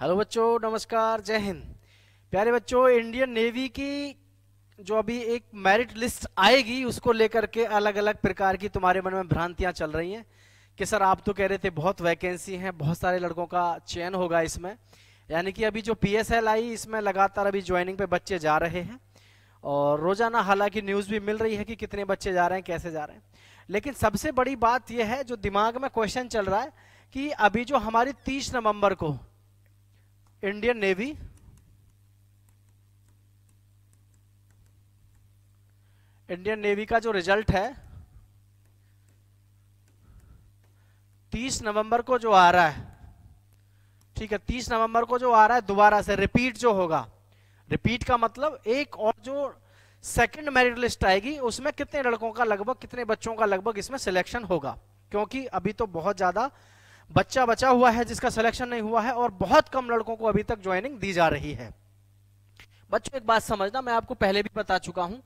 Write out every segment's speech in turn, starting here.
hello बच्चों नमस्कार जय हिंद प्यारे बच्चों इंडियन नेवी की जो अभी एक मेरिट लिस्ट आएगी उसको लेकर के अलग अलग प्रकार की तुम्हारे मन में भ्रांतियां चल रही हैं कि सर आप तो कह रहे थे बहुत वैकेंसी हैं बहुत सारे लड़कों का चयन होगा इसमें यानी कि अभी जो एल आई इसमें लगातार अभी ज्वाइनिंग पे बच्चे जा रहे हैं और रोजाना हालांकि न्यूज़ भी मिल रही है कि कितने बच्चे जा रहे हैं कैसे जा रहे हैं लेकिन सबसे बड़ी बात यह है जो दिमाग में क्वेश्चन चल रहा है कि अभी जो हमारी तीस नवंबर को इंडियन नेवी इंडियन नेवी का जो रिजल्ट है 30 नवंबर को जो आ रहा है ठीक है 30 नवंबर को जो आ रहा है दोबारा से रिपीट जो होगा रिपीट का मतलब एक और जो सेकंड मेरिट लिस्ट आएगी उसमें कितने लड़कों का लगभग कितने बच्चों का लगभग इसमें सिलेक्शन होगा क्योंकि अभी तो बहुत ज्यादा बच्चा बचा हुआ है जिसका सिलेक्शन नहीं हुआ है और बहुत कम लड़कों को अभी तक ज्वाइनिंग दी जा रही है बच्चों एक बात समझना मैं आपको पहले भी बता चुका हूं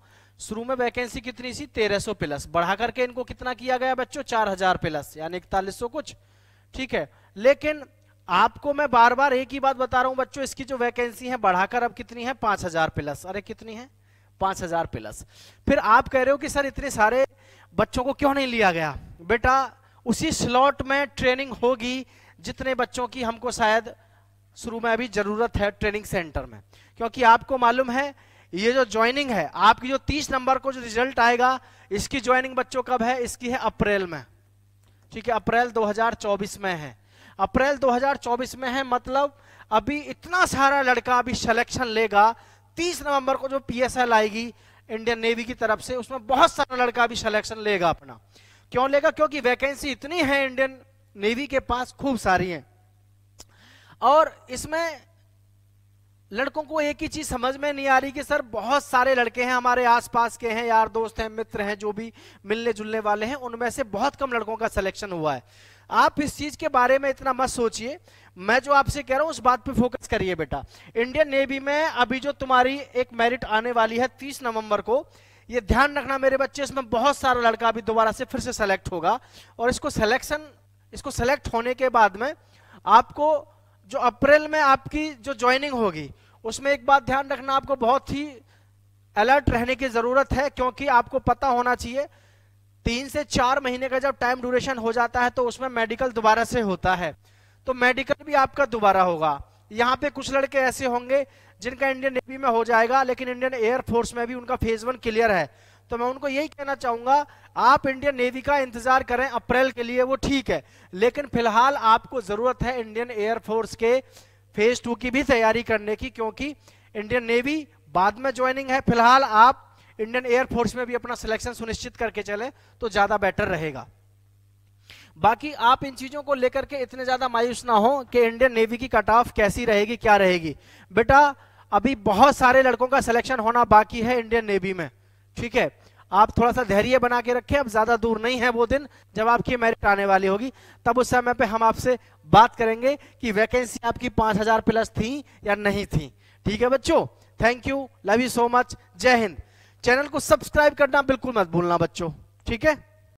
शुरू में वैकेंसी कितनी सी 1300 प्लस बढ़ा करके इनको कितना किया गया बच्चों 4000 प्लस यानी इकतालीस कुछ ठीक है लेकिन आपको मैं बार बार एक ही बात बता रहा हूं बच्चों इसकी जो वैकेंसी है बढ़ाकर अब कितनी है हजार प्लस अरे कितनी है हजार प्लस फिर आप कह रहे हो कि सर इतने सारे बच्चों को क्यों नहीं लिया गया बेटा उसी स्लॉट में ट्रेनिंग होगी जितने बच्चों की हमको शायद शुरू में अभी जरूरत है ट्रेनिंग सेंटर में क्योंकि आपको मालूम है ये जो ज्वाइनिंग है आपकी जो तीस नंबर को जो रिजल्ट आएगा इसकी ज्वाइनिंग बच्चों कब है इसकी है अप्रैल में ठीक है अप्रैल 2024 में है अप्रैल 2024 में है मतलब अभी इतना सारा लड़का अभी सिलेक्शन लेगा 30 नवंबर को जो पीएसएल आएगी इंडियन नेवी की तरफ से उसमें बहुत सारा लड़का अभी सिलेक्शन लेगा अपना क्यों लेगा क्योंकि वैकेंसी इतनी है इंडियन नेवी के पास खूब सारी हैं और इसमें लड़कों को एक ही चीज समझ में नहीं आ रही कि सर बहुत सारे लड़के हैं हमारे आसपास के हैं यार दोस्त हैं मित्र हैं जो भी मिलने जुलने वाले हैं उनमें से बहुत कम लड़कों का सिलेक्शन हुआ है आप इस चीज के बारे में इतना मत सोचिए मैं जो आपसे कह रहा हूं उस बात पे फोकस करिए बेटा इंडियन नेवी में अभी जो तुम्हारी एक मेरिट आने वाली है तीस नवंबर को ये ध्यान रखना मेरे बच्चे इसमें बहुत सारा लड़का अभी दोबारा से फिर से सेलेक्ट होगा और इसको सिलेक्शन इसको सेलेक्ट होने के बाद में आपको जो अप्रैल में आपकी जो ज्वाइनिंग होगी उसमें एक बात ध्यान रखना आपको बहुत ही अलर्ट रहने की जरूरत है क्योंकि आपको पता होना चाहिए तीन से चार महीने का जब टाइम ड्यूरेशन हो जाता है तो उसमें मेडिकल दोबारा से होता है तो मेडिकल भी आपका दोबारा होगा यहाँ पे कुछ लड़के ऐसे होंगे जिनका इंडियन नेवी में हो जाएगा लेकिन इंडियन एयरफोर्स में भी उनका फेज वन क्लियर है तो मैं उनको यही कहना चाहूंगा आप इंडियन नेवी का इंतजार करें अप्रैल के लिए वो ठीक है लेकिन फिलहाल आपको जरूरत है इंडियन एयरफोर्स के फेज टू की भी तैयारी करने की क्योंकि इंडियन नेवी बाद में ज्वाइनिंग है फिलहाल आप इंडियन एयरफोर्स में भी अपना सिलेक्शन सुनिश्चित करके चले तो ज्यादा बेटर रहेगा बाकी आप इन चीजों को लेकर के इतने ज्यादा मायूस ना हो कि इंडियन नेवी की कट ऑफ कैसी रहेगी क्या रहेगी बेटा अभी बहुत सारे लड़कों का सिलेक्शन होना बाकी है इंडियन नेवी में ठीक है आप थोड़ा सा धैर्य बना के रखें अब ज्यादा दूर नहीं है वो दिन जब आपकी मेरिट आने वाली होगी तब उस समय पे हम आपसे बात करेंगे कि वैकेंसी आपकी 5000 प्लस थी या नहीं थी ठीक है बच्चों thank you love you so much Jai Hind channel को सब्सक्राइब करना बिल्कुल मत भूलना बच्चों ठीक है